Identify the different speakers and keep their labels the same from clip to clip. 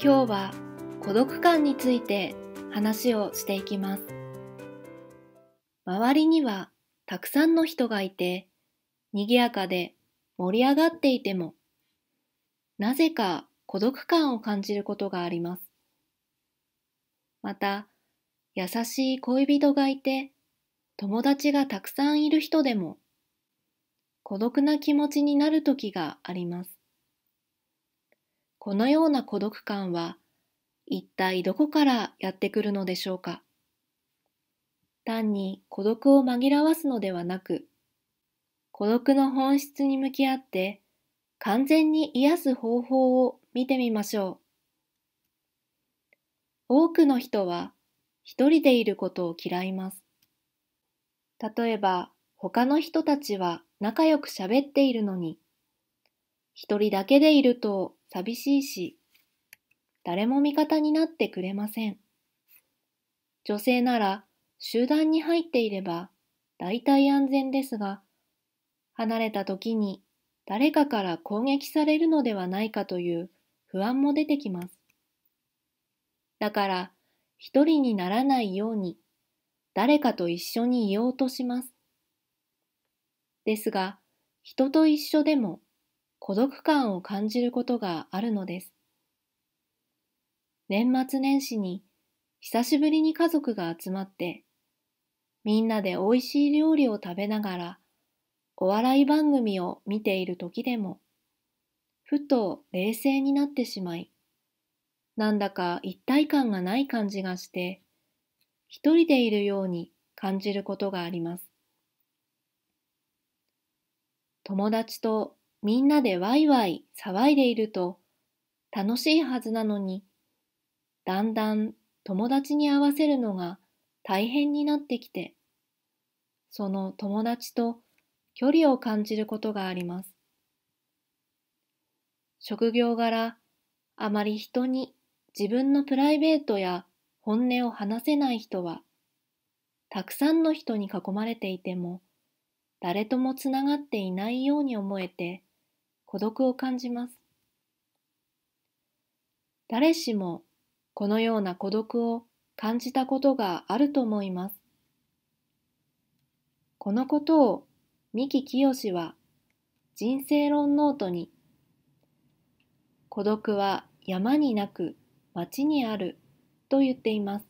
Speaker 1: 今日は孤独感について話をしていきます。周りにはたくさんの人がいて、賑やかで盛り上がっていても、なぜか孤独感を感じることがあります。また、優しい恋人がいて、友達がたくさんいる人でも、孤独な気持ちになる時があります。このような孤独感は一体どこからやってくるのでしょうか単に孤独を紛らわすのではなく孤独の本質に向き合って完全に癒す方法を見てみましょう多くの人は一人でいることを嫌います例えば他の人たちは仲良く喋っているのに一人だけでいると寂しいし、誰も味方になってくれません。女性なら集団に入っていれば大体安全ですが、離れた時に誰かから攻撃されるのではないかという不安も出てきます。だから、一人にならないように、誰かと一緒にいようとします。ですが、人と一緒でも孤独感を感じることがあるのです。年末年始に久しぶりに家族が集まって、みんなで美味しい料理を食べながら、お笑い番組を見ている時でも、ふと冷静になってしまい、なんだか一体感がない感じがして、一人でいるように感じることがあります。友達とみんなでワイワイ騒いでいると楽しいはずなのに、だんだん友達に合わせるのが大変になってきて、その友達と距離を感じることがあります。職業柄、あまり人に自分のプライベートや本音を話せない人は、たくさんの人に囲まれていても、誰ともつながっていないように思えて、孤独を感じます。誰しもこのような孤独を感じたことがあると思います。このことを三木清は人生論ノートに孤独は山になく町にあると言っています。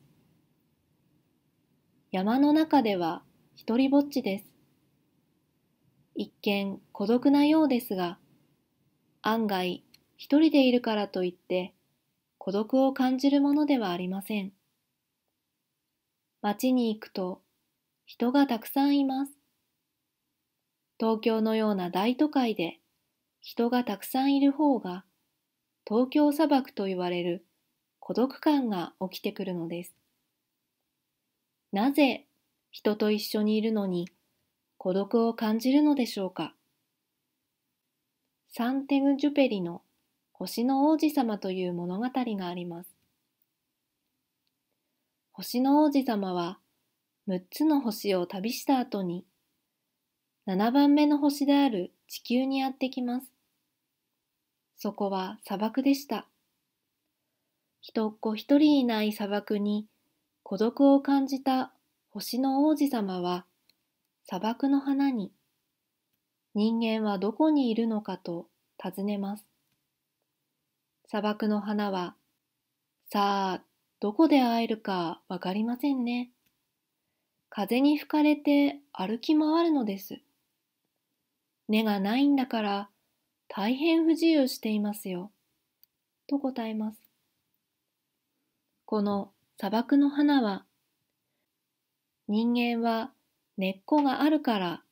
Speaker 1: 山の中では一りぼっちです。一見孤独なようですが、案外一人でいるからといって孤独を感じるものではありません。街に行くと人がたくさんいます。東京のような大都会で人がたくさんいる方が東京砂漠と言われる孤独感が起きてくるのです。なぜ人と一緒にいるのに孤独を感じるのでしょうかサンテグ・ジュペリの星の王子様という物語があります。星の王子様は6つの星を旅した後に7番目の星である地球にやってきます。そこは砂漠でした。人っ子一人いない砂漠に孤独を感じた星の王子様は砂漠の花に人間はどこにいるのかと尋ねます。砂漠の花は、さあ、どこで会えるかわかりませんね。風に吹かれて歩き回るのです。根がないんだから大変不自由していますよ。と答えます。この砂漠の花は、人間は根っこがあるから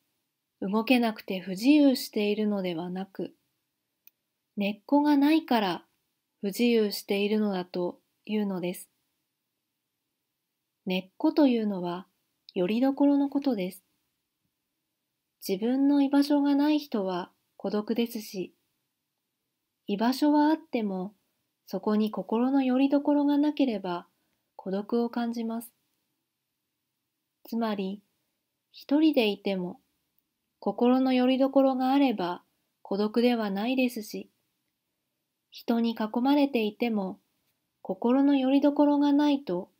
Speaker 1: 動けなくて不自由しているのではなく、根っこがないから不自由しているのだというのです。根っこというのは、よりどころのことです。自分の居場所がない人は孤独ですし、居場所はあっても、そこに心のよりどころがなければ孤独を感じます。つまり、一人でいても心の拠り所があれば孤独ではないですし、人に囲まれていても心の拠り所がないと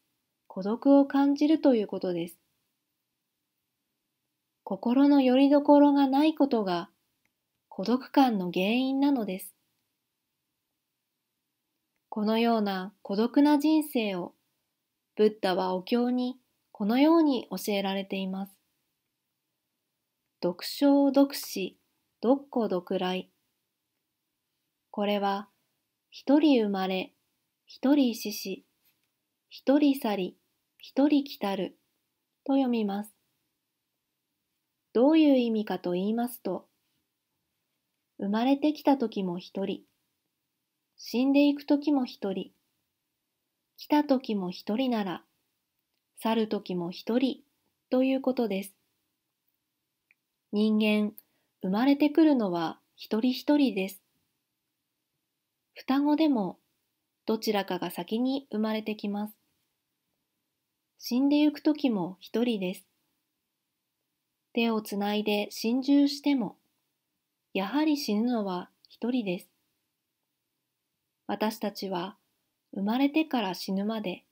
Speaker 1: 孤独を感じるということです。心の拠り所がないことが孤独感の原因なのです。このような孤独な人生をブッダはお経にこのように教えられています。読書読死、読子読来。これは、一人生まれ、一人死し、一人去り、一人来たる、と読みます。どういう意味かと言いますと、生まれてきた時も一人、死んでいく時も一人、来た時も一人なら、去る時も一人ということです。人間、生まれてくるのは一人一人です。双子でも、どちらかが先に生まれてきます。死んでゆく時も一人です。手をつないで心中しても、やはり死ぬのは一人です。私たちは生まれてから死ぬまで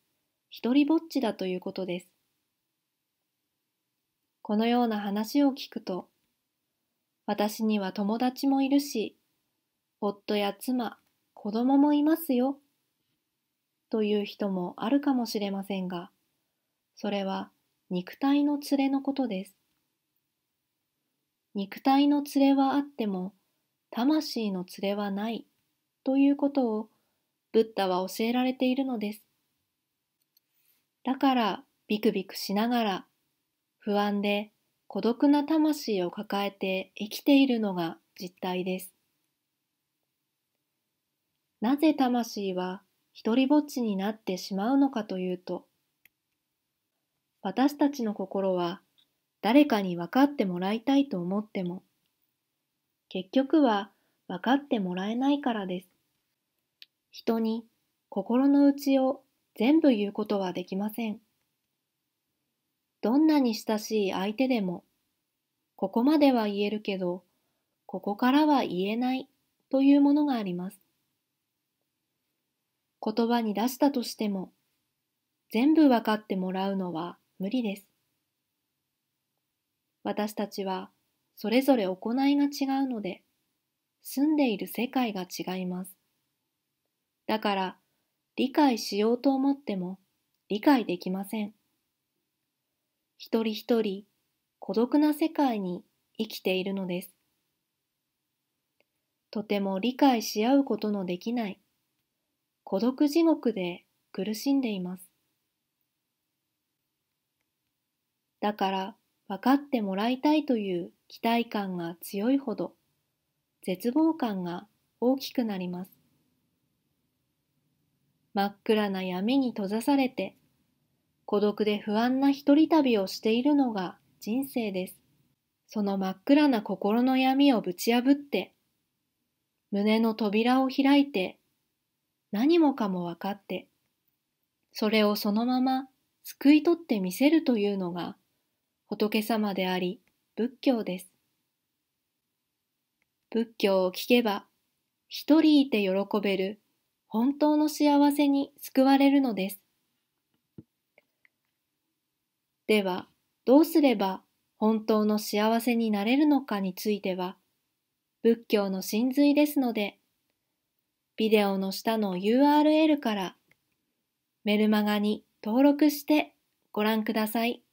Speaker 1: 一人ぼっちだということです。このような話を聞くと、私には友達もいるし、夫や妻、子供もいますよ、という人もあるかもしれませんが、それは肉体の連れのことです。肉体の連れはあっても、魂の連れはないということをブッダは教えられているのです。だからビクビクしながら不安で孤独な魂を抱えて生きているのが実態です。なぜ魂は一りぼっちになってしまうのかというと、私たちの心は誰かに分かってもらいたいと思っても、結局は分かってもらえないからです。人に心の内を全部言うことはできません。どんなに親しい相手でも、ここまでは言えるけど、ここからは言えないというものがあります。言葉に出したとしても、全部わかってもらうのは無理です。私たちはそれぞれ行いが違うので、住んでいる世界が違います。だから、理解しようと思っても理解できません。一人一人孤独な世界に生きているのです。とても理解し合うことのできない孤独地獄で苦しんでいます。だから分かってもらいたいという期待感が強いほど絶望感が大きくなります。真っ暗な闇に閉ざされて孤独で不安な一人旅をしているのが人生です。その真っ暗な心の闇をぶち破って、胸の扉を開いて、何もかも分かって、それをそのまま救い取ってみせるというのが仏様であり仏教です。仏教を聞けば、一人いて喜べる本当の幸せに救われるのです。では、どうすれば本当の幸せになれるのかについては、仏教の真髄ですので、ビデオの下の URL からメルマガに登録してご覧ください。